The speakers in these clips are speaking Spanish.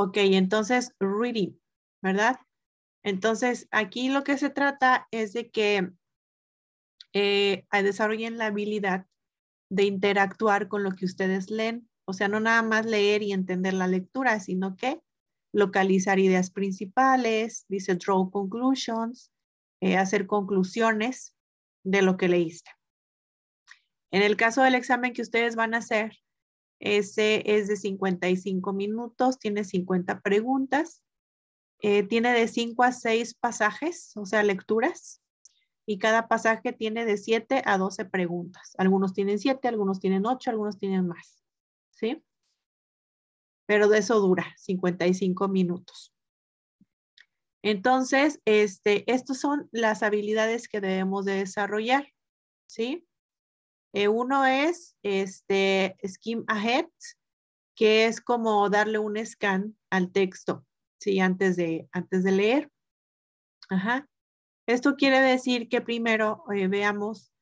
Ok, entonces reading, ¿verdad? Entonces aquí lo que se trata es de que eh, desarrollen la habilidad de interactuar con lo que ustedes leen. O sea, no nada más leer y entender la lectura, sino que localizar ideas principales, dice draw conclusions, eh, hacer conclusiones de lo que leíste. En el caso del examen que ustedes van a hacer, ese es de 55 minutos, tiene 50 preguntas, eh, tiene de 5 a 6 pasajes, o sea, lecturas, y cada pasaje tiene de 7 a 12 preguntas. Algunos tienen 7, algunos tienen 8, algunos tienen más, ¿sí? Pero de eso dura 55 minutos. Entonces, este, estas son las habilidades que debemos de desarrollar, ¿sí? Eh, uno es este Skim Ahead, que es como darle un scan al texto, ¿sí? Antes de, antes de leer. Esto quiere decir que primero eh, veamos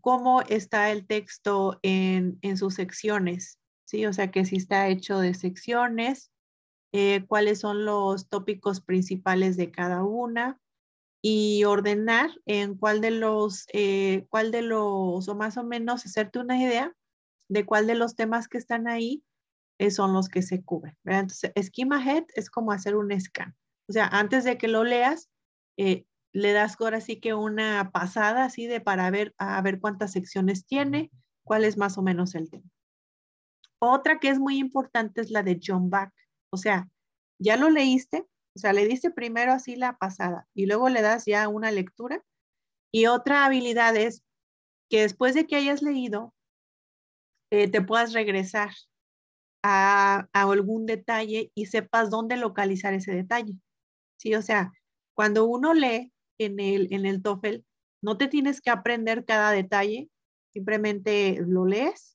cómo está el texto en, sus secciones, ¿sí? O sea, que si está hecho de secciones, eh, cuáles son los tópicos principales de cada una, y ordenar en cuál de los, eh, cuál de los, o más o menos hacerte una idea de cuál de los temas que están ahí eh, son los que se cubren. Entonces, Schema Head es como hacer un scan. O sea, antes de que lo leas, eh, le das ahora sí que una pasada así de para ver, a ver cuántas secciones tiene, cuál es más o menos el tema. Otra que es muy importante es la de John Back. O sea, ya lo leíste, o sea, le diste primero así la pasada y luego le das ya una lectura. Y otra habilidad es que después de que hayas leído, eh, te puedas regresar a, algún detalle y sepas dónde localizar ese detalle. Sí, o sea, cuando uno lee en el, en el TOEFL, no te tienes que aprender cada detalle, simplemente lo lees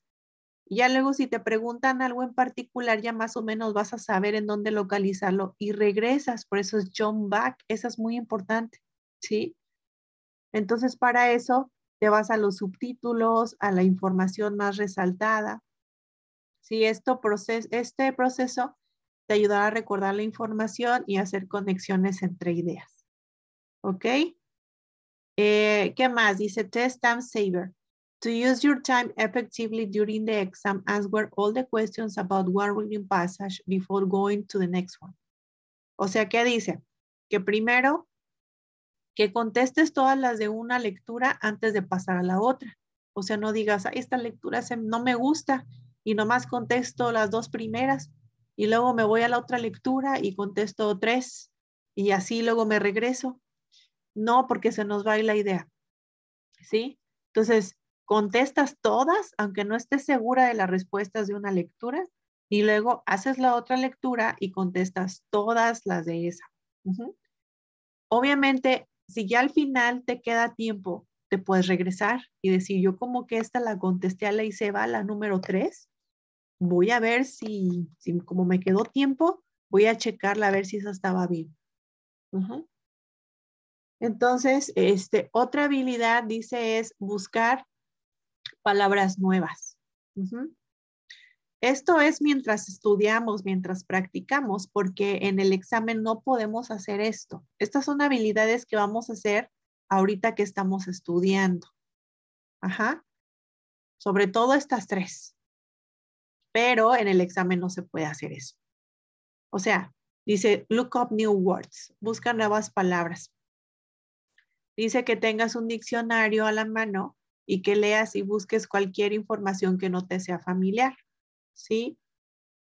ya luego si te preguntan algo en particular, ya más o menos vas a saber en dónde localizarlo y regresas. Por eso es John Back, Eso es muy importante, ¿sí? Entonces, para eso te vas a los subtítulos, a la información más resaltada. ¿Sí? Esto este proceso te ayudará a recordar la información y hacer conexiones entre ideas. ¿Ok? Eh, ¿Qué más? Dice Test Time Saver. To use your time effectively during the exam, answer all the questions about one reading passage before going to the next one. O sea, ¿qué dice? Que primero, que contestes todas las de una lectura antes de pasar a la otra. O sea, no digas, esta lectura no me gusta y nomás contesto las dos primeras y luego me voy a la otra lectura y contesto tres y así luego me regreso. No, porque se nos va la idea. ¿Sí? Entonces, contestas todas, aunque no estés segura de las respuestas de una lectura, y luego haces la otra lectura y contestas todas las de esa. Obviamente, si ya al final te queda tiempo, te puedes regresar y decir, yo como que esta la contesté a la la número 3, voy a ver si, como me quedó tiempo, voy a checarla a ver si esa estaba bien. Entonces, este, otra habilidad, dice, es buscar palabras nuevas. Esto es mientras estudiamos, mientras practicamos, porque en el examen no podemos hacer esto. Estas son habilidades que vamos a hacer ahorita que estamos estudiando. Ajá. Sobre todo estas tres. Pero en el examen no se puede hacer eso. O sea, dice, look up new words, busca nuevas palabras. Dice que tengas un diccionario a la mano y que leas y busques cualquier información que no te sea familiar. ¿Sí?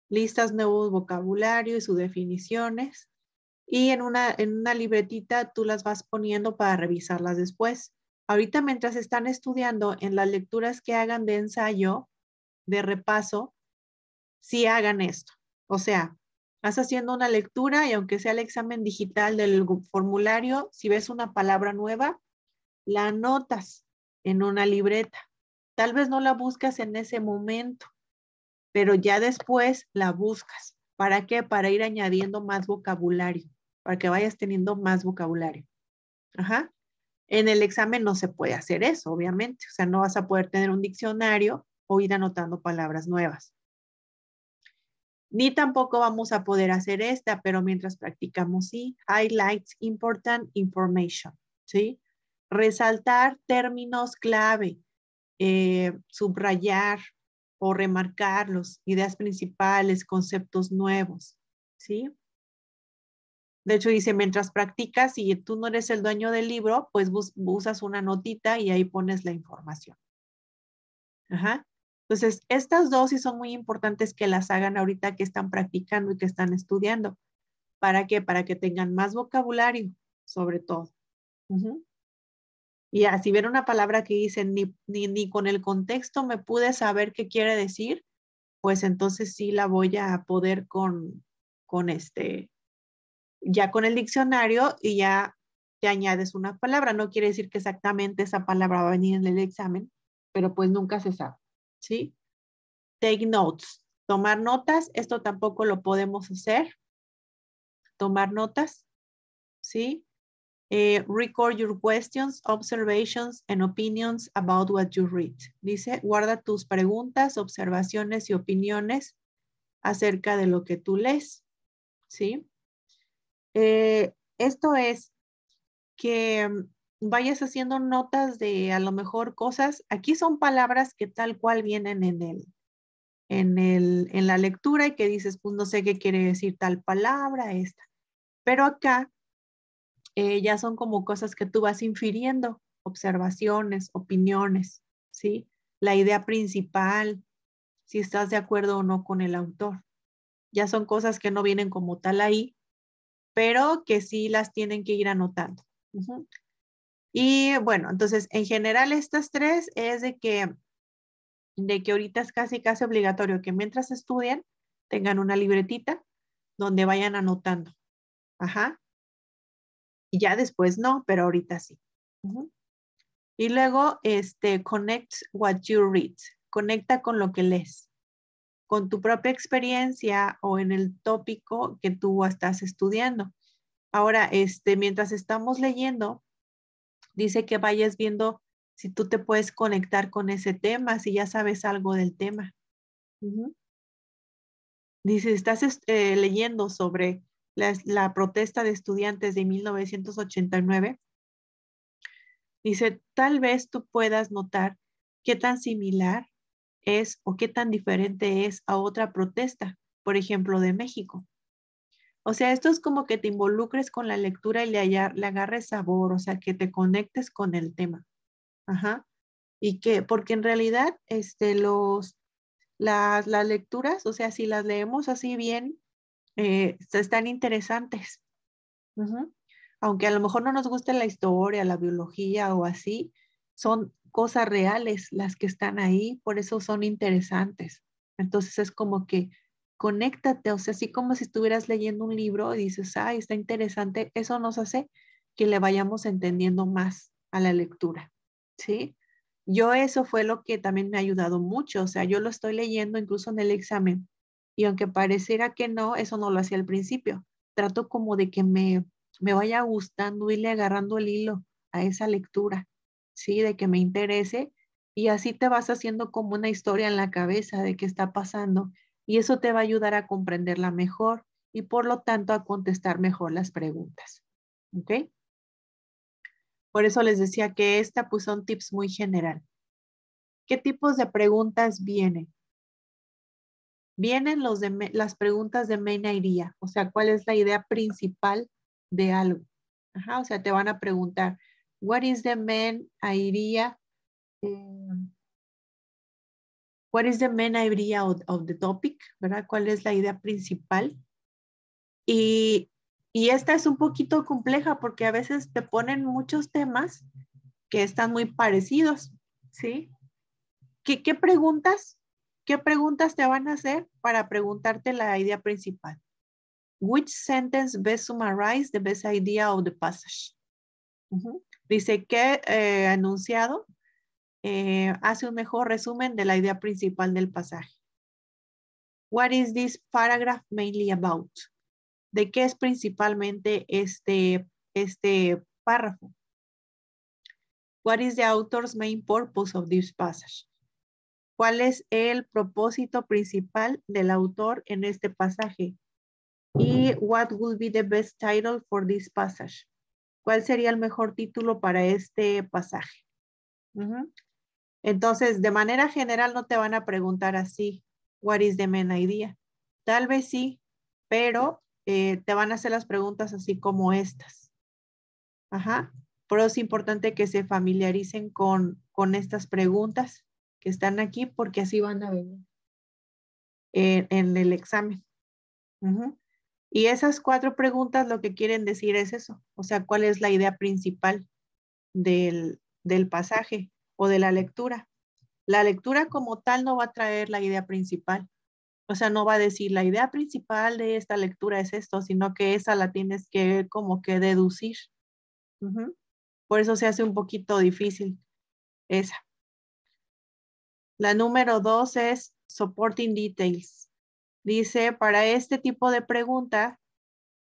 Listas nuevos vocabulario y sus definiciones. Y en una, en una libretita tú las vas poniendo para revisarlas después. Ahorita mientras están estudiando en las lecturas que hagan de ensayo, de repaso, sí hagan esto. O sea, vas haciendo una lectura y aunque sea el examen digital del formulario, si ves una palabra nueva, la anotas en una libreta. Tal vez no la buscas en ese momento, pero ya después la buscas. ¿Para qué? Para ir añadiendo más vocabulario, para que vayas teniendo más vocabulario. Ajá. En el examen no se puede hacer eso, obviamente. O sea, no vas a poder tener un diccionario o ir anotando palabras nuevas. Ni tampoco vamos a poder hacer esta, pero mientras practicamos, sí, highlights important information, ¿sí? resaltar términos clave, eh, subrayar o remarcarlos, ideas principales, conceptos nuevos, ¿sí? De hecho, dice, mientras practicas y tú no eres el dueño del libro, pues usas una notita y ahí pones la información. Ajá. Entonces, estas dos son muy importantes que las hagan ahorita que están practicando y que están estudiando. ¿Para qué? Para que tengan más vocabulario, sobre todo. Y así ver una palabra que dice, ni, con el contexto me pude saber qué quiere decir, pues entonces sí la voy a poder con, con este, ya con el diccionario y ya te añades una palabra. No quiere decir que exactamente esa palabra va a venir en el examen, pero pues nunca se sabe, ¿sí? Take notes, tomar notas, esto tampoco lo podemos hacer. Tomar notas, ¿sí? Eh, record your questions, observations and opinions about what you read. Dice, guarda tus preguntas, observaciones y opiniones acerca de lo que tú lees. ¿Sí? Eh, esto es que mm, vayas haciendo notas de a lo mejor cosas. Aquí son palabras que tal cual vienen en el, en, el, en la lectura y que dices, pues no sé qué quiere decir tal palabra, esta. Pero acá eh, ya son como cosas que tú vas infiriendo, observaciones, opiniones, ¿sí? La idea principal, si estás de acuerdo o no con el autor. Ya son cosas que no vienen como tal ahí, pero que sí las tienen que ir anotando. Y bueno, entonces en general estas tres es de que, de que ahorita es casi casi obligatorio que mientras estudien tengan una libretita donde vayan anotando. Ajá y ya después no, pero ahorita sí. Y luego, este, connect what you read. Conecta con lo que lees, con tu propia experiencia o en el tópico que tú estás estudiando. Ahora, este, mientras estamos leyendo, dice que vayas viendo si tú te puedes conectar con ese tema, si ya sabes algo del tema. Dice, estás este, leyendo sobre la, protesta de estudiantes de 1989, dice, tal vez tú puedas notar qué tan similar es o qué tan diferente es a otra protesta, por ejemplo, de México. O sea, esto es como que te involucres con la lectura y le, le agarres sabor, o sea, que te conectes con el tema. Ajá. Y que, porque en realidad, este, los, las, las lecturas, o sea, si las leemos así bien, eh, están interesantes. Aunque a lo mejor no nos guste la historia, la biología o así, son cosas reales las que están ahí, por eso son interesantes. Entonces es como que conéctate, o sea, así como si estuvieras leyendo un libro y dices, ay, está interesante, eso nos hace que le vayamos entendiendo más a la lectura, ¿sí? Yo eso fue lo que también me ha ayudado mucho, o sea, yo lo estoy leyendo incluso en el examen y aunque pareciera que no, eso no lo hacía al principio. Trato como de que me, me vaya gustando, irle agarrando el hilo a esa lectura, ¿sí? De que me interese. Y así te vas haciendo como una historia en la cabeza de qué está pasando. Y eso te va a ayudar a comprenderla mejor y por lo tanto a contestar mejor las preguntas. ¿Ok? Por eso les decía que esta pues son tips muy general. ¿Qué tipos de preguntas vienen? vienen los de, las preguntas de main idea, o sea, cuál es la idea principal de algo. o sea, te van a preguntar, what is the main idea? Um, what is the main idea the topic? ¿Verdad? ¿Cuál es la idea principal? Y, esta es un poquito compleja porque a veces te ponen muchos temas que están muy parecidos, ¿sí? ¿Qué, qué preguntas ¿Qué preguntas te van a hacer para preguntarte la idea principal? Which sentence best summarizes the best idea of the passage? Dice, ¿qué anunciado eh, eh, hace un mejor resumen de la idea principal del pasaje? What is this paragraph mainly about? ¿De qué es principalmente este, este párrafo? What is the author's main purpose of this passage? cuál es el propósito principal del autor en este pasaje. Y what would be the best title for this passage? ¿Cuál sería el mejor título para este pasaje? Entonces, de manera general no te van a preguntar así, what is the main idea? Tal vez sí, pero eh, te van a hacer las preguntas así como estas. Ajá. Pero es importante que se familiaricen con, con estas preguntas están aquí porque así van a venir en, el examen. Y esas cuatro preguntas lo que quieren decir es eso, o sea, cuál es la idea principal del, del pasaje o de la lectura. La lectura como tal no va a traer la idea principal. O sea, no va a decir la idea principal de esta lectura es esto, sino que esa la tienes que como que deducir. Por eso se hace un poquito difícil esa. La número dos es supporting details. Dice, para este tipo de pregunta,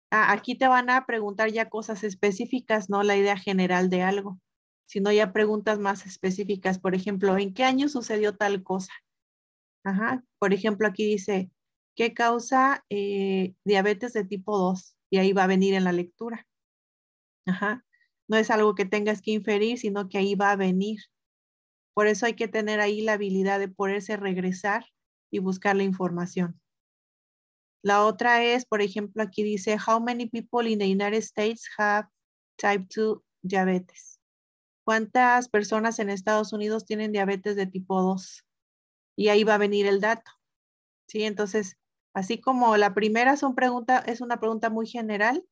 ah, aquí te van a preguntar ya cosas específicas, no la idea general de algo, sino ya preguntas más específicas. Por ejemplo, ¿en qué año sucedió tal cosa? Por ejemplo, aquí dice, ¿qué causa eh, diabetes de tipo 2? Y ahí va a venir en la lectura. No es algo que tengas que inferir, sino que ahí va a venir. Por eso hay que tener ahí la habilidad de poderse regresar y buscar la información. La otra es, por ejemplo, aquí dice, how many people in the United States have type 2 diabetes? ¿Cuántas personas en Estados Unidos tienen diabetes de tipo 2? Y ahí va a venir el dato. Sí, entonces, así como la primera es una pregunta muy general,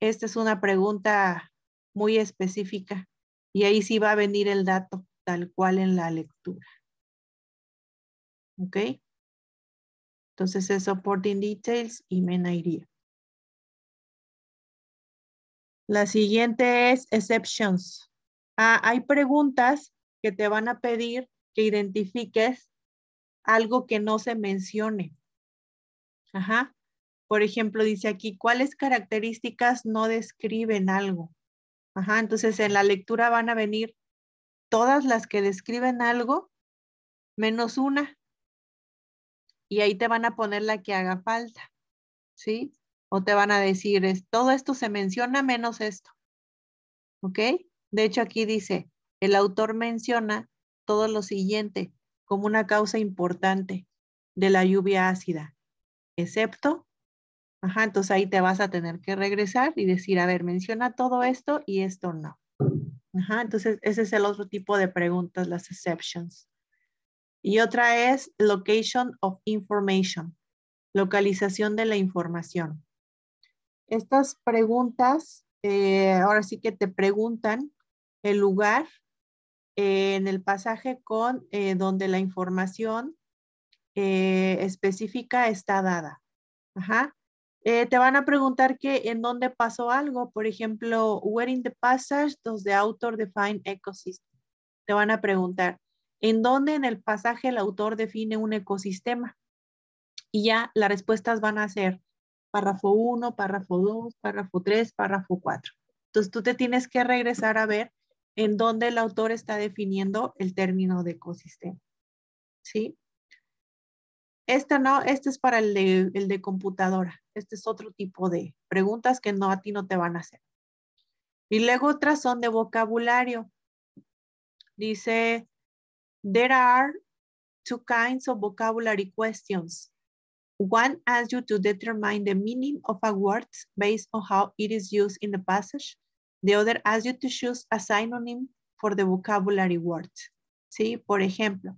esta es una pregunta muy específica y ahí sí va a venir el dato tal cual en la lectura. ¿Ok? Entonces es supporting details y main idea. La siguiente es exceptions. Ah, hay preguntas que te van a pedir que identifiques algo que no se mencione. Ajá. Por ejemplo, dice aquí, ¿cuáles características no describen algo? Ajá, entonces en la lectura van a venir todas las que describen algo menos una. Y ahí te van a poner la que haga falta, ¿sí? O te van a decir, es, todo esto se menciona menos esto, ¿ok? De hecho, aquí dice, el autor menciona todo lo siguiente como una causa importante de la lluvia ácida, excepto, ajá, entonces ahí te vas a tener que regresar y decir, a ver, menciona todo esto y esto no entonces ese es el otro tipo de preguntas, las exceptions. Y otra es location of information, localización de la información. Estas preguntas, eh, ahora sí que te preguntan el lugar eh, en el pasaje con eh, donde la información específica está dada. Ajá. Eh, te van a preguntar que en dónde pasó algo. Por ejemplo, where in the passage does the author define ecosystem? Te van a preguntar, ¿en dónde en el pasaje el autor define un ecosistema? Y ya las respuestas van a ser párrafo 1, párrafo 2, párrafo 3, párrafo 4. Entonces tú te tienes que regresar a ver en dónde el autor está definiendo el término de ecosistema. ¿Sí? Esta no, este es para el de, el de computadora. Este es otro tipo de preguntas que no a ti no te van a hacer. Y luego otras son de vocabulario. Dice, there are two kinds of vocabulary questions. One asks you to determine the meaning of a word based on how it is used in the passage. The other asks you to choose a synonym for the vocabulary word. ¿Sí? Por ejemplo,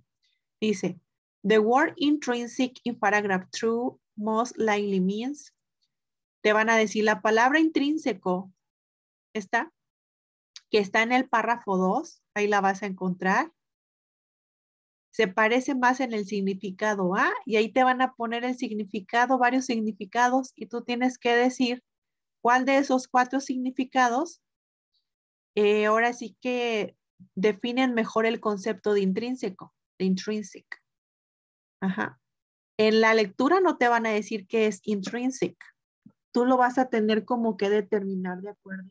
dice, The word intrinsic in paragraph true most likely means. Te van a decir la palabra intrínseco. ¿Está? Que está en el párrafo 2. Ahí la vas a encontrar. Se parece más en el significado A y ahí te van a poner el significado, varios significados y tú tienes que decir cuál de esos cuatro significados eh, ahora sí que definen mejor el concepto de intrínseco, de intrinsic. Ajá. En la lectura no te van a decir que es intrinsic. Tú lo vas a tener como que determinar de acuerdo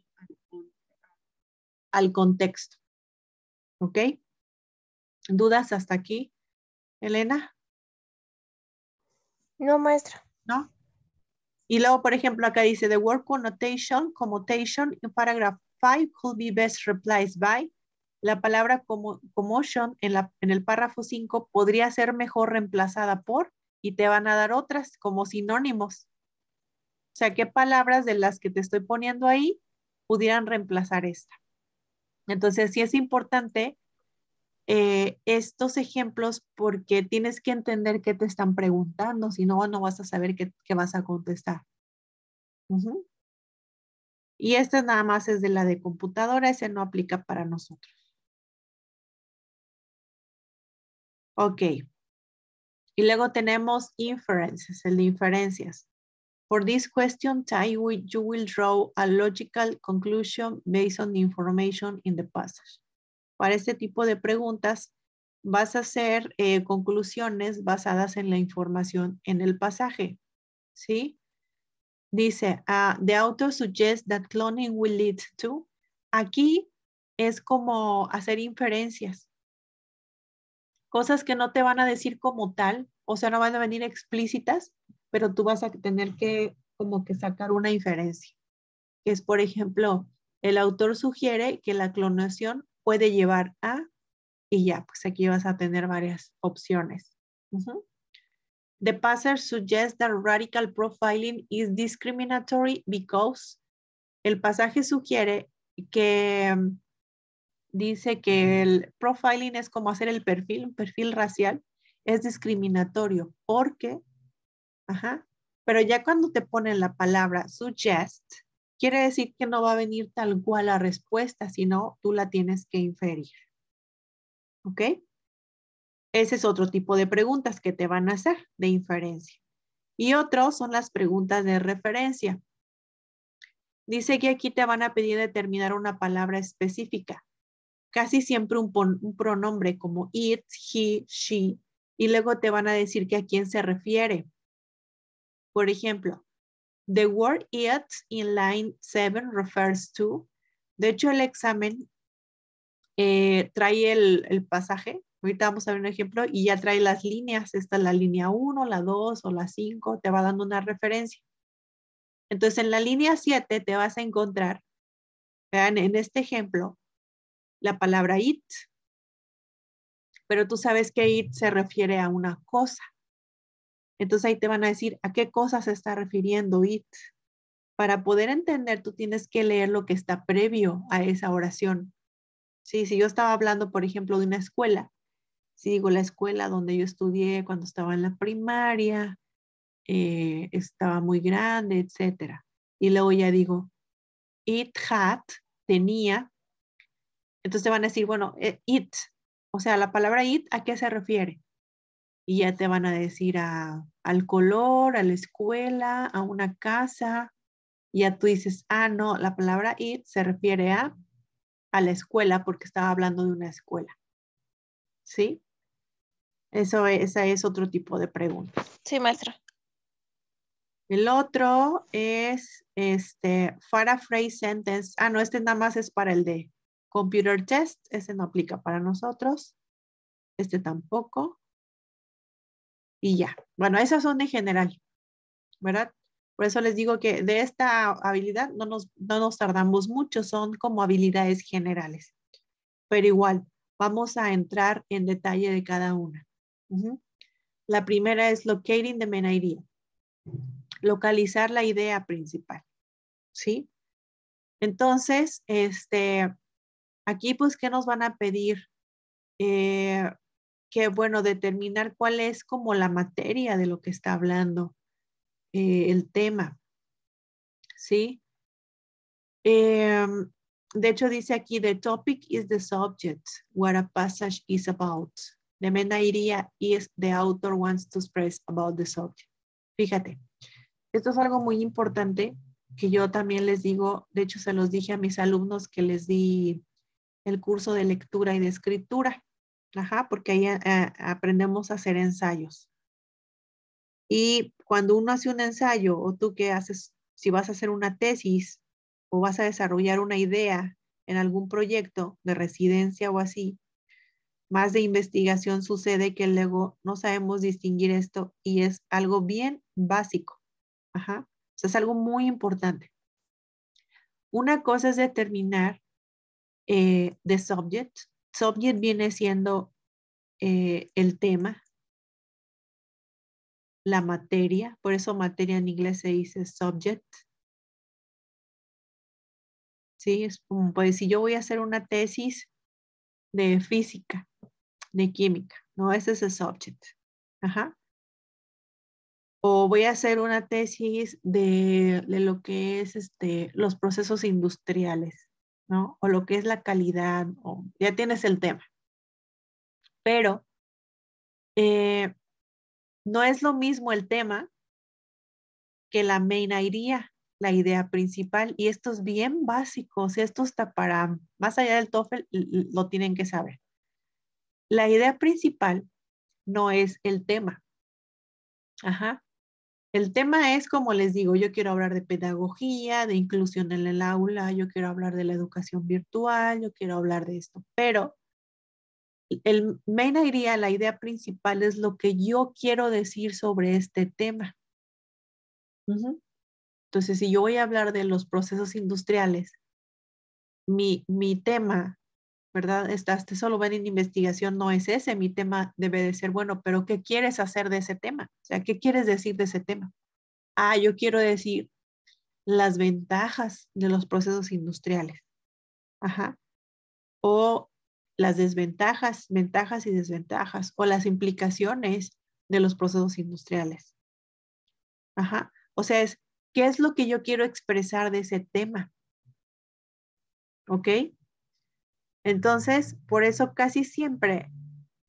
al, contexto. ¿Ok? ¿Dudas hasta aquí, Elena? No, maestra. ¿No? Y luego, por ejemplo, acá dice, the word connotation, connotation in paragraph 5 could be best replaced by la palabra como, commotion en, el párrafo 5 podría ser mejor reemplazada por y te van a dar otras como sinónimos. O sea, ¿qué palabras de las que te estoy poniendo ahí pudieran reemplazar esta? Entonces, sí es importante eh, estos ejemplos porque tienes que entender qué te están preguntando, si no, no vas a saber qué, vas a contestar. Y esta nada más es de la de computadora, ese no aplica para nosotros. Ok. Y luego tenemos inferences, el de inferencias. For this question type, you will draw a logical conclusion based on the information in the passage. Para este tipo de preguntas, vas a hacer eh, conclusiones basadas en la información en el pasaje. ¿Sí? Dice, ah, the author suggests that cloning will lead to. Aquí es como hacer inferencias cosas que no te van a decir como tal, o sea, no van a venir explícitas, pero tú vas a tener que como que sacar una inferencia, es, por ejemplo, el autor sugiere que la clonación puede llevar a, y ya, pues aquí vas a tener varias opciones. The passage suggests that radical profiling is discriminatory because el pasaje sugiere que dice que el profiling es como hacer el perfil, un perfil racial, es discriminatorio porque, ajá, pero ya cuando te ponen la palabra suggest, quiere decir que no va a venir tal cual la respuesta, sino tú la tienes que inferir. ¿Ok? Ese es otro tipo de preguntas que te van a hacer de inferencia. Y otros son las preguntas de referencia. Dice que aquí te van a pedir determinar una palabra específica casi siempre un, pronombre como it, he, she, y luego te van a decir que a quién se refiere. Por ejemplo, the word it in line 7 refers to. De hecho, el examen eh, trae el, el, pasaje. Ahorita vamos a ver un ejemplo y ya trae las líneas. Esta es la línea 1, la 2 o la 5. Te va dando una referencia. Entonces, en la línea 7 te vas a encontrar, vean, en este ejemplo, la palabra it, pero tú sabes que it se refiere a una cosa. Entonces ahí te van a decir a qué cosa se está refiriendo it. Para poder entender, tú tienes que leer lo que está previo a esa oración. Sí, si yo estaba hablando, por ejemplo, de una escuela, si digo la escuela donde yo estudié cuando estaba en la primaria, eh, estaba muy grande, etcétera. Y luego ya digo, it had, tenía entonces te van a decir, bueno, eh, it, o sea, la palabra it, ¿a qué se refiere? Y ya te van a decir al color, a la escuela, a una casa. Y ya tú dices, ah, no, la palabra it se refiere a, a la escuela porque estaba hablando de una escuela. ¿Sí? Eso, e, esa es otro tipo de pregunta. Sí, maestra. El otro es este, paraphrase sentence. Ah, no, este nada más es para el de Computer test, ese no aplica para nosotros. Este tampoco. Y ya. Bueno, esas son de general, ¿verdad? Por eso les digo que de esta habilidad no nos, no nos tardamos mucho, son como habilidades generales. Pero igual, vamos a entrar en detalle de cada una. La primera es locating the main idea. Localizar la idea principal. ¿Sí? Entonces, este, Aquí, pues, ¿qué nos van a pedir? Eh, que, bueno, determinar cuál es como la materia de lo que está hablando eh, el tema. ¿Sí? Em, de hecho, dice aquí, the topic is the subject, what a passage is about. The main idea is the author wants to express about the subject. Fíjate, esto es algo muy importante que yo también les digo, de hecho se los dije a mis alumnos que les di el curso de lectura y de escritura, Ajá, porque ahí eh, aprendemos a hacer ensayos. Y cuando uno hace un ensayo o tú que haces, si vas a hacer una tesis o vas a desarrollar una idea en algún proyecto de residencia o así, más de investigación sucede que luego no sabemos distinguir esto y es algo bien básico. Ajá. es algo muy importante. Una cosa es determinar de eh, subject. Subject viene siendo eh, el tema, la materia, por eso materia en inglés se dice subject. Sí, pues si yo voy a hacer una tesis de física, de química, ¿no? Ese es el subject. O voy a hacer una tesis de, lo que es este, los procesos industriales. ¿no? O lo que es la calidad, o ya tienes el tema. Pero eh, no es lo mismo el tema que la main idea, la idea principal, y esto es bien básicos, esto está para, más allá del TOEFL, lo tienen que saber. La idea principal no es el tema. Ajá. El tema es, como les digo, yo quiero hablar de pedagogía, de inclusión en el aula, yo quiero hablar de la educación virtual, yo quiero hablar de esto, pero el main idea, la idea principal es lo que yo quiero decir sobre este tema. Entonces, si yo voy a hablar de los procesos industriales, mi tema ¿verdad? Estás, solo ven en investigación, no es ese, mi tema debe de ser, bueno, pero ¿qué quieres hacer de ese tema? O sea, ¿qué quieres decir de ese tema? Ah, yo quiero decir las ventajas de los procesos industriales. Ajá. O las desventajas, ventajas y desventajas, o las implicaciones de los procesos industriales. Ajá. O sea, es, ¿qué es lo que yo quiero expresar de ese tema? ¿Ok? Entonces, por eso casi siempre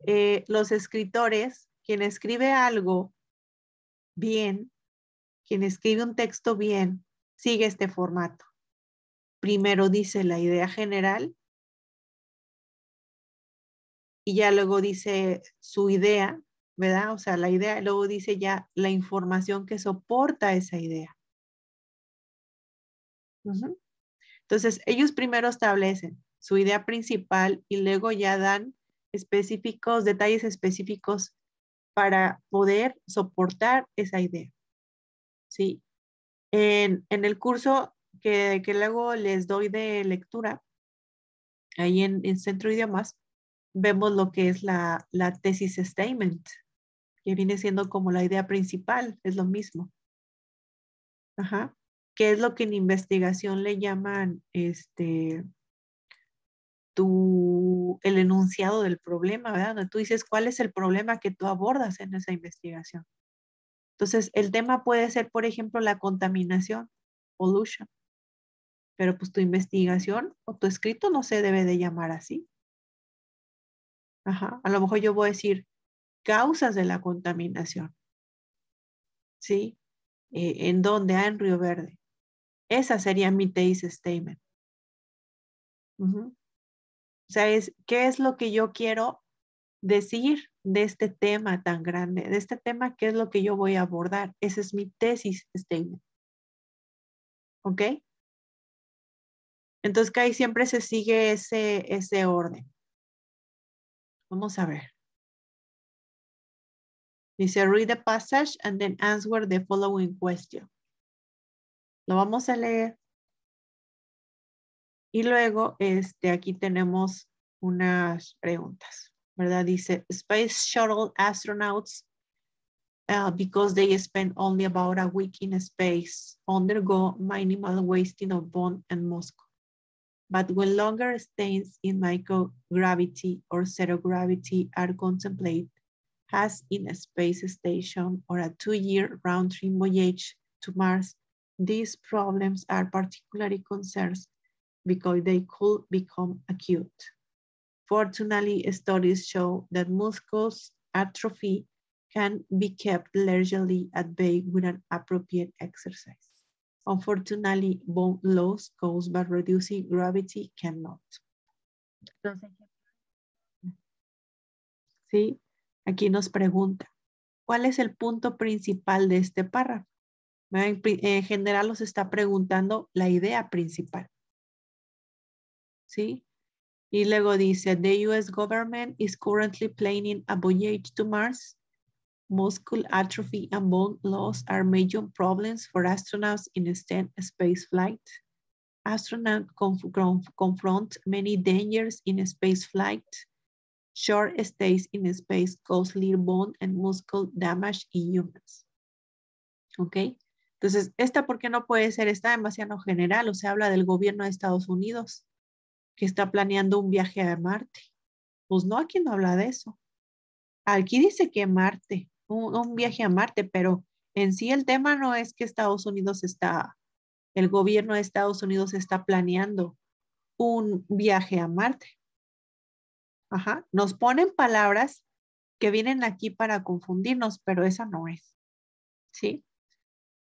eh, los escritores, quien escribe algo bien, quien escribe un texto bien, sigue este formato. Primero dice la idea general y ya luego dice su idea, ¿verdad? O sea, la idea, luego dice ya la información que soporta esa idea. Entonces, ellos primero establecen su idea principal y luego ya dan específicos, detalles específicos para poder soportar esa idea. Sí. En, el curso que, que, luego les doy de lectura, ahí en, Centro Idiomas, vemos lo que es la, la tesis statement, que viene siendo como la idea principal, es lo mismo. Ajá. ¿Qué es lo que en investigación le llaman este, el enunciado del problema, ¿verdad? tú dices cuál es el problema que tú abordas en esa investigación. Entonces, el tema puede ser, por ejemplo, la contaminación, pollution, pero pues tu investigación o tu escrito no se debe de llamar así. Ajá. A lo mejor yo voy a decir causas de la contaminación. ¿Sí? Eh, ¿En dónde? Ah, en Río Verde. Esa sería mi thesis statement. O sea, es qué es lo que yo quiero decir de este tema tan grande, de este tema, qué es lo que yo voy a abordar. Esa es mi tesis statement. ¿Ok? Entonces, que ahí siempre se sigue ese, ese orden. Vamos a ver. Dice, read the passage and then answer the following question. Lo vamos a leer Y luego, este, aquí tenemos unas preguntas, ¿verdad? Dice, Space Shuttle astronauts, uh, because they spend only about a week in space, undergo minimal wasting of bone and muscle. But when longer stays in microgravity or zero gravity are contemplated, as in a space station or a two-year round-trip voyage to Mars, these problems are particularly concerns because they could become acute. Fortunately, studies show that muscle atrophy can be kept largely at bay with an appropriate exercise. Unfortunately, bone loss caused by reducing gravity cannot. ¿sí? Aquí nos pregunta, ¿cuál es el punto principal de este párrafo? En general nos está preguntando la idea principal. ¿sí? Y luego dice, the US government is currently planning a voyage to Mars. Muscle atrophy and bone loss are major problems for astronauts in STEM space flight. Astronauts confront many dangers in space flight. Short stays in space cause little bone and muscle damage in humans. ¿Ok? Entonces, esta, ¿por qué no puede ser? Esta demasiado general, o sea, habla del gobierno de Estados Unidos que está planeando un viaje a Marte. Pues no, aquí no habla de eso. Aquí dice que Marte, un, viaje a Marte, pero en sí el tema no es que Estados Unidos está, el gobierno de Estados Unidos está planeando un viaje a Marte. Ajá, nos ponen palabras que vienen aquí para confundirnos, pero esa no es. ¿Sí?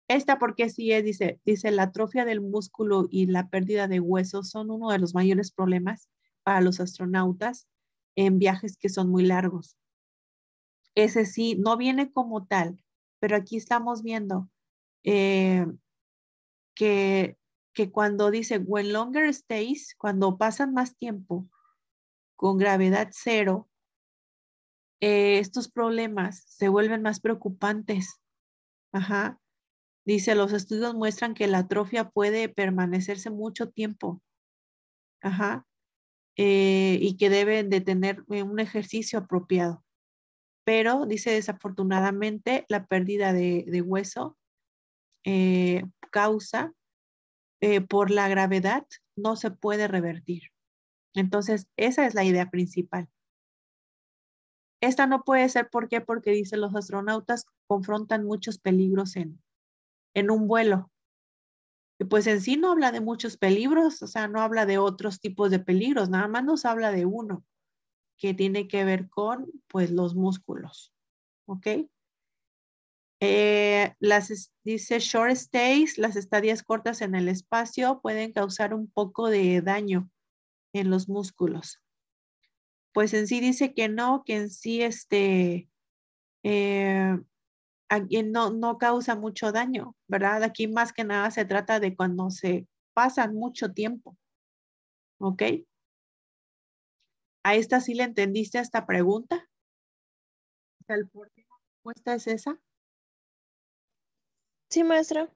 Esta porque sí es, dice, dice, la atrofia del músculo y la pérdida de huesos son uno de los mayores problemas para los astronautas en viajes que son muy largos. Ese sí, no viene como tal, pero aquí estamos viendo eh, que, cuando dice, when longer stays, cuando pasan más tiempo con gravedad cero, eh, estos problemas se vuelven más preocupantes. Ajá. Dice, los estudios muestran que la atrofia puede permanecerse mucho tiempo. Ajá. Eh, y que deben de tener eh, un ejercicio apropiado. Pero, dice, desafortunadamente, la pérdida de, hueso eh, causa por la gravedad no se puede revertir. Entonces, esa es la idea principal. Esta no puede ser, ¿por qué? Porque dice, los astronautas confrontan muchos peligros en, en un vuelo. pues en sí no habla de muchos peligros, o sea, no habla de otros tipos de peligros, nada más nos habla de uno, que tiene que ver con, pues, los músculos. ¿Ok? Eh, las, dice short stays, las estadías cortas en el espacio pueden causar un poco de daño en los músculos. Pues en sí dice que no, que en sí este, eh, no, no causa mucho daño, ¿verdad? Aquí más que nada se trata de cuando se pasan mucho tiempo. ¿Ok? ¿A esta sí le entendiste esta pregunta? ¿El la respuesta es esa? Sí, maestra.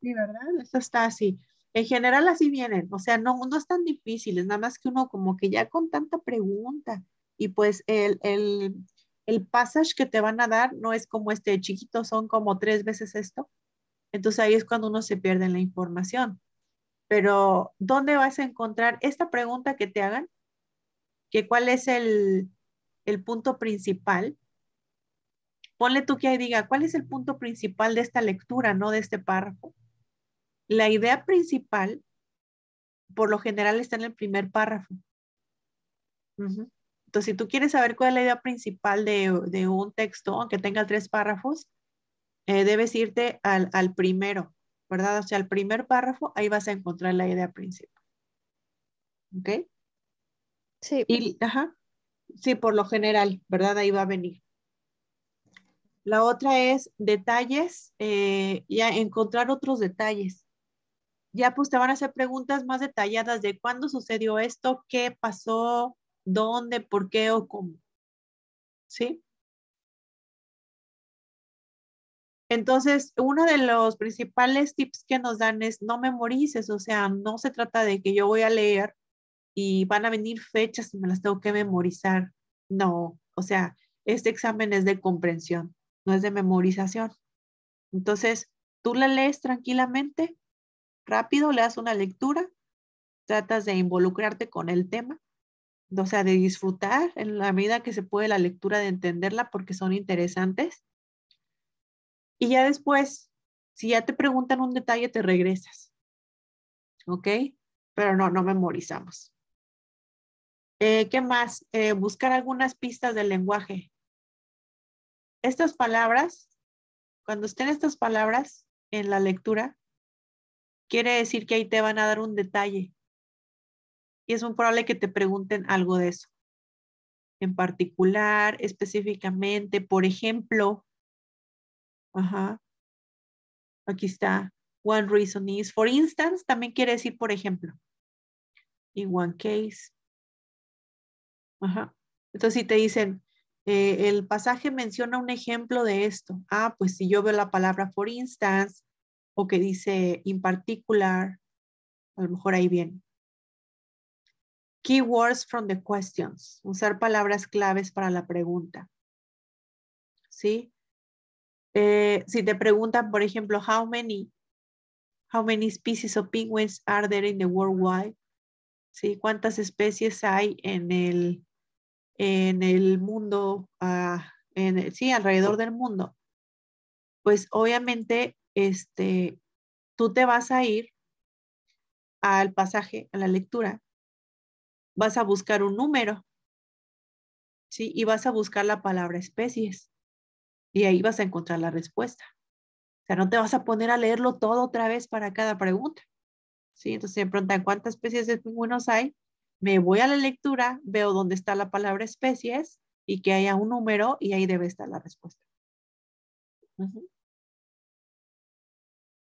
Sí, ¿verdad? Esto está así. En general así vienen, o sea, no, no es tan difícil, es nada más que uno como que ya con tanta pregunta y pues el, el el passage que te van a dar no es como este chiquito, son como tres veces esto. Entonces ahí es cuando uno se pierde en la información. Pero ¿dónde vas a encontrar esta pregunta que te hagan? Que cuál es el, punto principal. Ponle tú que ahí diga, ¿cuál es el punto principal de esta lectura, no de este párrafo? La idea principal, por lo general, está en el primer párrafo. Entonces, si tú quieres saber cuál es la idea principal de, un texto, aunque tenga tres párrafos, eh, debes irte al, primero, ¿verdad? O sea, al primer párrafo, ahí vas a encontrar la idea principal. ¿Ok? Sí. Sí, por lo general, ¿verdad? Ahí va a venir. La otra es detalles, eh, ya encontrar otros detalles. Ya pues te van a hacer preguntas más detalladas de cuándo sucedió esto, qué pasó, dónde, por qué o cómo. ¿Sí? Entonces, uno de los principales tips que nos dan es no memorices, o sea, no se trata de que yo voy a leer y van a venir fechas y me las tengo que memorizar. No, o sea, este examen es de comprensión, no es de memorización. Entonces, tú la lees tranquilamente, rápido, le das una lectura, tratas de involucrarte con el tema o sea, de disfrutar en la medida que se puede la lectura, de entenderla porque son interesantes. Y ya después, si ya te preguntan un detalle, te regresas. ¿Ok? Pero no, no memorizamos. Eh, ¿Qué más? Eh, buscar algunas pistas del lenguaje. Estas palabras, cuando estén estas palabras en la lectura, quiere decir que ahí te van a dar un detalle y es muy probable que te pregunten algo de eso. En particular, específicamente, por ejemplo, ajá, aquí está, one reason is, for instance, también quiere decir por ejemplo. In one case. Ajá. Entonces, si te dicen, eh, el pasaje menciona un ejemplo de esto. Ah, pues si yo veo la palabra for instance o que dice in particular, a lo mejor ahí viene. Keywords from the questions. Usar palabras claves para la pregunta. ¿Sí? Eh, si te preguntan, por ejemplo, how many, how many species of penguins are there in the worldwide? ¿Sí? ¿Cuántas especies hay en el, en el mundo, ah, en sí, alrededor del mundo? Pues obviamente, este, tú te vas a ir al pasaje, a la lectura, vas a buscar un número, ¿sí? Y vas a buscar la palabra especies. Y ahí vas a encontrar la respuesta. O sea, no te vas a poner a leerlo todo otra vez para cada pregunta. ¿Sí? Entonces me preguntan cuántas especies de pingüinos hay. Me voy a la lectura, veo dónde está la palabra especies y que haya un número y ahí debe estar la respuesta.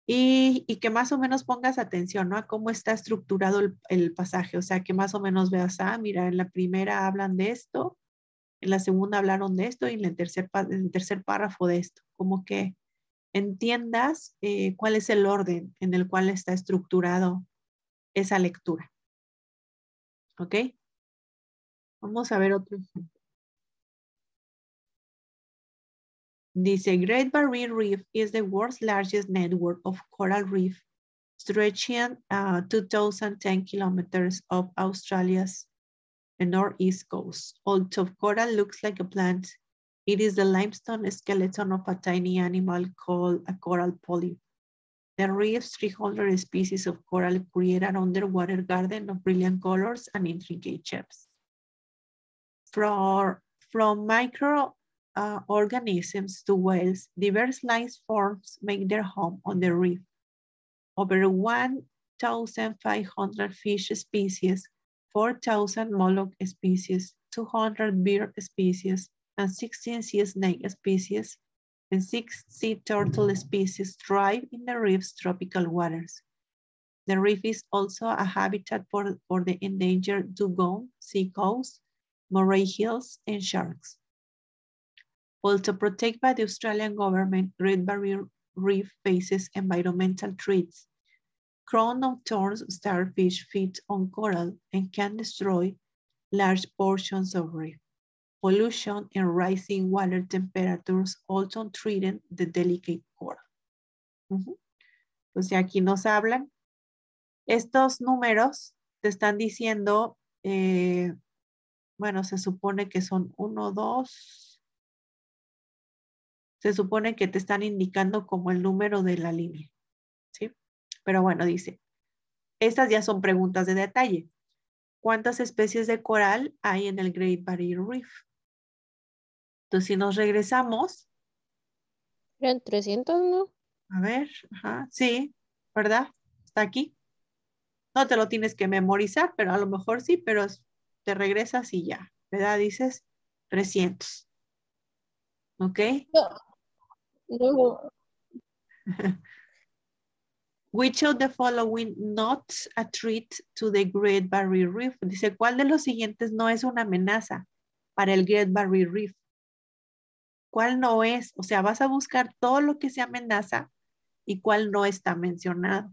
Y, que más o menos pongas atención, ¿no? A cómo está estructurado el, pasaje, o sea, que más o menos veas, ah, mira, en la primera hablan de esto, en la segunda hablaron de esto y en el tercer, párrafo de esto, como que entiendas eh, cuál es el orden en el cual está estructurado esa lectura. ¿Ok? Vamos a ver otro ejemplo. The Great Barrier Reef is the world's largest network of coral reef, stretching uh, 2,010 kilometers of Australia's northeast coast. Although coral looks like a plant, it is the limestone skeleton of a tiny animal called a coral polyp. The reef's 300 species of coral create an underwater garden of brilliant colors and intricate shapes. From from micro uh, organisms to whales, diverse life forms make their home on the reef. Over 1,500 fish species, 4,000 mollusk species, 200 bird species, and 16 sea snake species, and six sea turtle species thrive in the reef's tropical waters. The reef is also a habitat for, for the endangered dugong, sea cows, moray hills, and sharks. Also protected by the Australian government, red Barrier Reef faces environmental threats. Crown of thorns starfish feed on coral and can destroy large portions of reef. Pollution and rising water temperatures also threaten the delicate coral. Entonces pues aquí nos hablan. Estos números te están diciendo, eh, bueno, se supone que son uno, dos, se supone que te están indicando como el número de la línea. ¿sí? Pero bueno, dice, estas ya son preguntas de detalle. ¿Cuántas especies de coral hay en el Great Barrier Reef? Entonces, si nos regresamos. Eran 300, ¿no? A ver, sí, ¿verdad? Está aquí. No te lo tienes que memorizar, pero a lo mejor sí, pero te regresas y ya, ¿verdad? Dices 300. ¿Ok? Which of the following not a threat to the Great Barrier Reef? Dice, ¿cuál de los siguientes no es una amenaza para el Great Barrier Reef? ¿Cuál no es? O sea, vas a buscar todo lo que se amenaza y cuál no está mencionado.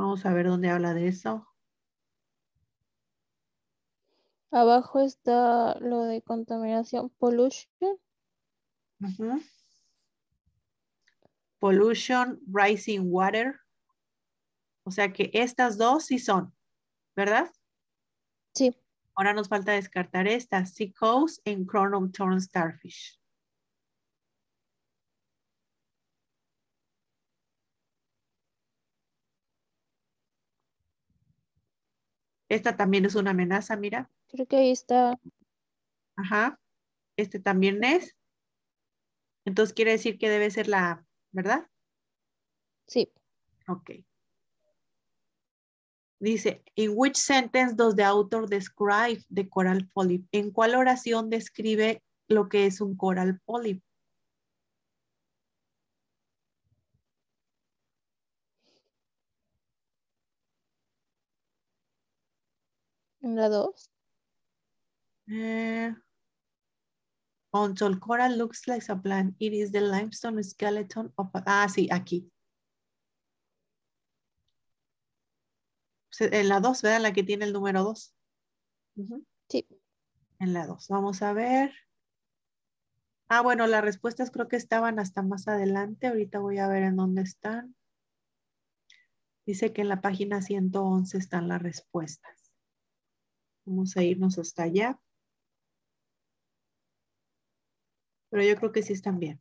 Vamos a ver dónde habla de eso. Abajo está lo de contaminación, pollution. Pollution, rising water. O sea que estas dos sí son, ¿verdad? Sí. Ahora nos falta descartar estas, Sea Coast and turn Starfish. Esta también es una amenaza, mira. Creo que ahí está. Ajá. Este también es. Entonces quiere decir que debe ser la, ¿verdad? Sí. Ok. Dice, in which sentence does the author describe the coral polyp? ¿En cuál oración describe lo que es un coral polyp? ¿La 2? Eh, coral looks like a plant, it is the limestone skeleton of... ah, sí, aquí. En la 2, ¿verdad? La que tiene el número 2. Sí. En la 2. Vamos a ver. Ah, bueno, las respuestas creo que estaban hasta más adelante. Ahorita voy a ver en dónde están. Dice que en la página 111 están las respuestas. Vamos a irnos hasta allá. Pero yo creo que sí están bien.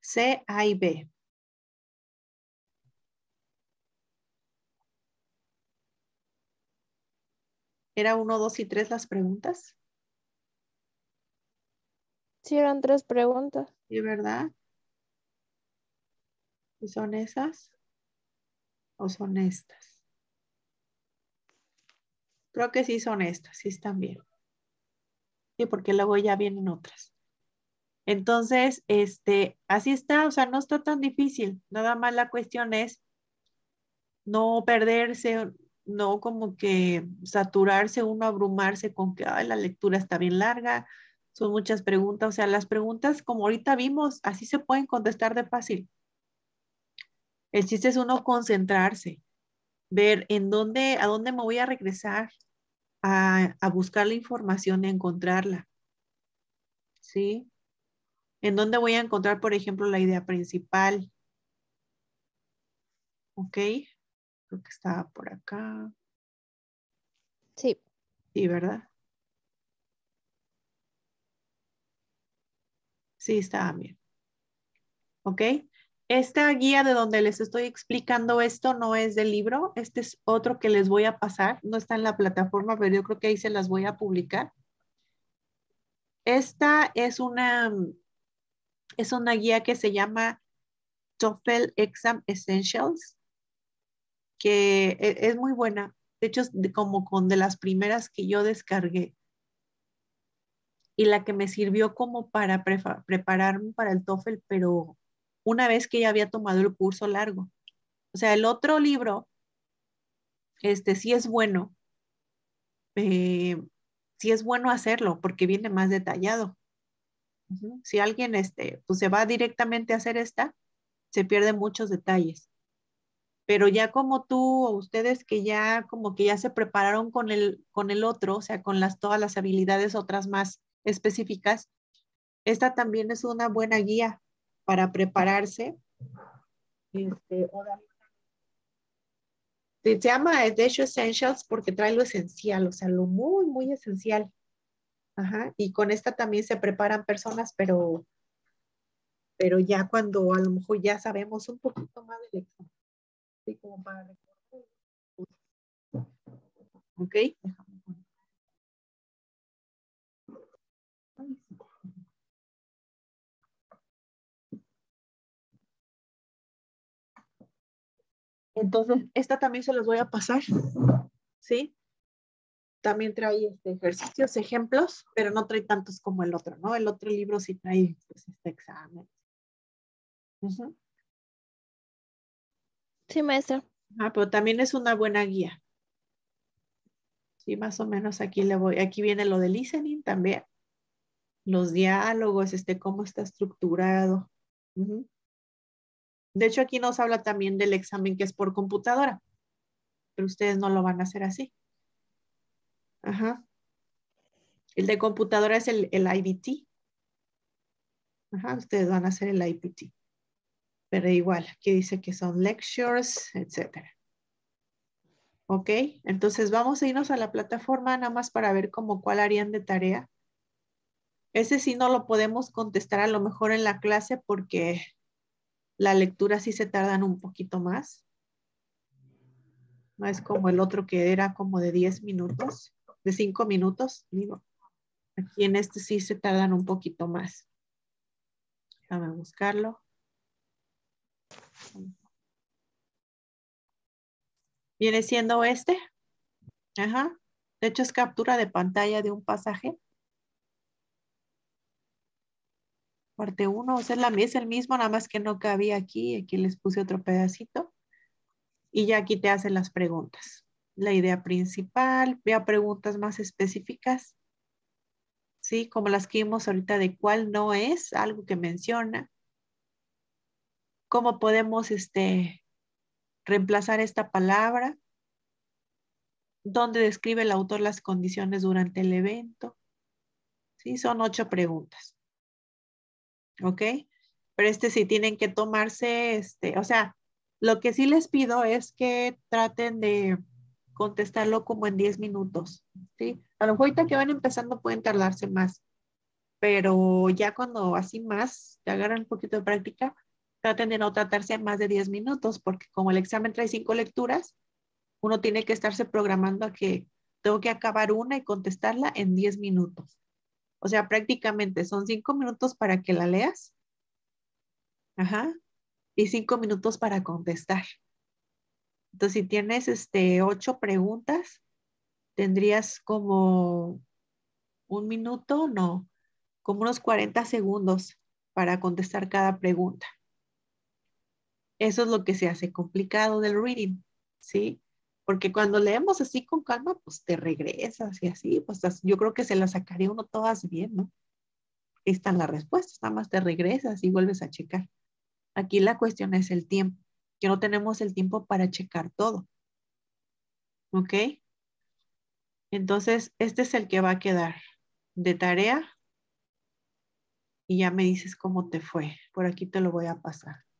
C, A y B. ¿Era uno, dos y tres las preguntas? Sí, eran tres preguntas. y ¿verdad? ¿Y son esas? ¿O son estas? Creo que sí son estas, sí están bien. Sí, porque luego ya vienen otras. Entonces, este, así está, o sea, no está tan difícil. Nada más la cuestión es no perderse, no como que saturarse uno, abrumarse con que la lectura está bien larga, son muchas preguntas. O sea, las preguntas como ahorita vimos, así se pueden contestar de fácil. El chiste es uno concentrarse, ver en dónde, a dónde me voy a regresar a, a buscar la información y encontrarla. ¿Sí? En dónde voy a encontrar, por ejemplo, la idea principal. ¿Ok? Creo que estaba por acá. Sí. Sí, ¿verdad? Sí, está bien. ¿Ok? Esta guía de donde les estoy explicando esto no es del libro. Este es otro que les voy a pasar. No está en la plataforma, pero yo creo que ahí se las voy a publicar. Esta es una, es una guía que se llama TOEFL Exam Essentials, que e, es muy buena. De hecho, es como con de las primeras que yo descargué y la que me sirvió como para prepararme para el TOEFL, pero una vez que ya había tomado el curso largo. O sea, el otro libro, este sí es bueno, eh, sí es bueno hacerlo porque viene más detallado. Si alguien este, pues se va directamente a hacer esta, se pierden muchos detalles. Pero ya como tú o ustedes que ya como que ya se prepararon con el, con el otro, o sea, con las, todas las habilidades otras más específicas, esta también es una buena guía para prepararse. Este, se llama, de hecho, Essentials porque trae lo esencial, o sea, lo muy, muy esencial. Ajá. Y con esta también se preparan personas, pero, pero ya cuando a lo mejor ya sabemos un poquito más del examen. Sí, como para recordar. Ok, Entonces, esta también se los voy a pasar, ¿sí? También trae este, ejercicios, ejemplos, pero no trae tantos como el otro, ¿no? El otro libro sí trae pues, este examen. Sí, maestra. Ah, pero también es una buena guía. Sí, más o menos aquí le voy, aquí viene lo de listening también. Los diálogos, este, cómo está estructurado. De hecho, aquí nos habla también del examen que es por computadora, pero ustedes no lo van a hacer así. Ajá. El de computadora es el, el IBT. Ajá, ustedes van a hacer el IBT. Pero igual, aquí dice que son lectures, etcétera. Ok, entonces vamos a irnos a la plataforma nada más para ver cómo cuál harían de tarea. Ese sí no lo podemos contestar a lo mejor en la clase porque la lectura sí se tardan un poquito más. No es como el otro que era como de 10 minutos, de 5 minutos, digo. Aquí en este sí se tardan un poquito más. Déjame buscarlo. Viene siendo este. Ajá. De hecho, es captura de pantalla de un pasaje. parte 1, o sea, la, es el mismo, nada más que no cabía aquí, aquí les puse otro pedacito y ya aquí te hacen las preguntas. La idea principal, vea preguntas más específicas, ¿sí? Como las que vimos ahorita de cuál no es algo que menciona. ¿Cómo podemos este, reemplazar esta palabra? ¿Dónde describe el autor las condiciones durante el evento? Sí, son ocho preguntas. ¿ok? Pero este sí tienen que tomarse, este, o sea, lo que sí les pido es que traten de contestarlo como en 10 minutos, ¿sí? A lo mejor ahorita que van empezando pueden tardarse más, pero ya cuando así más, ya agarran un poquito de práctica, traten de no tratarse más de 10 minutos, porque como el examen trae cinco lecturas, uno tiene que estarse programando a que tengo que acabar una y contestarla en 10 minutos. O sea, prácticamente son cinco minutos para que la leas. Ajá. Y cinco minutos para contestar. Entonces, si tienes este, ocho preguntas, tendrías como un minuto, no, como unos 40 segundos para contestar cada pregunta. Eso es lo que se hace complicado del reading, ¿sí? porque cuando leemos así con calma, pues te regresas y así, pues yo creo que se la sacaría uno todas bien, ¿no? Están las respuestas, nada más te regresas y vuelves a checar. Aquí la cuestión es el tiempo, que no tenemos el tiempo para checar todo. ¿Ok? Entonces, este es el que va a quedar de tarea y ya me dices cómo te fue. Por aquí te lo voy a pasar.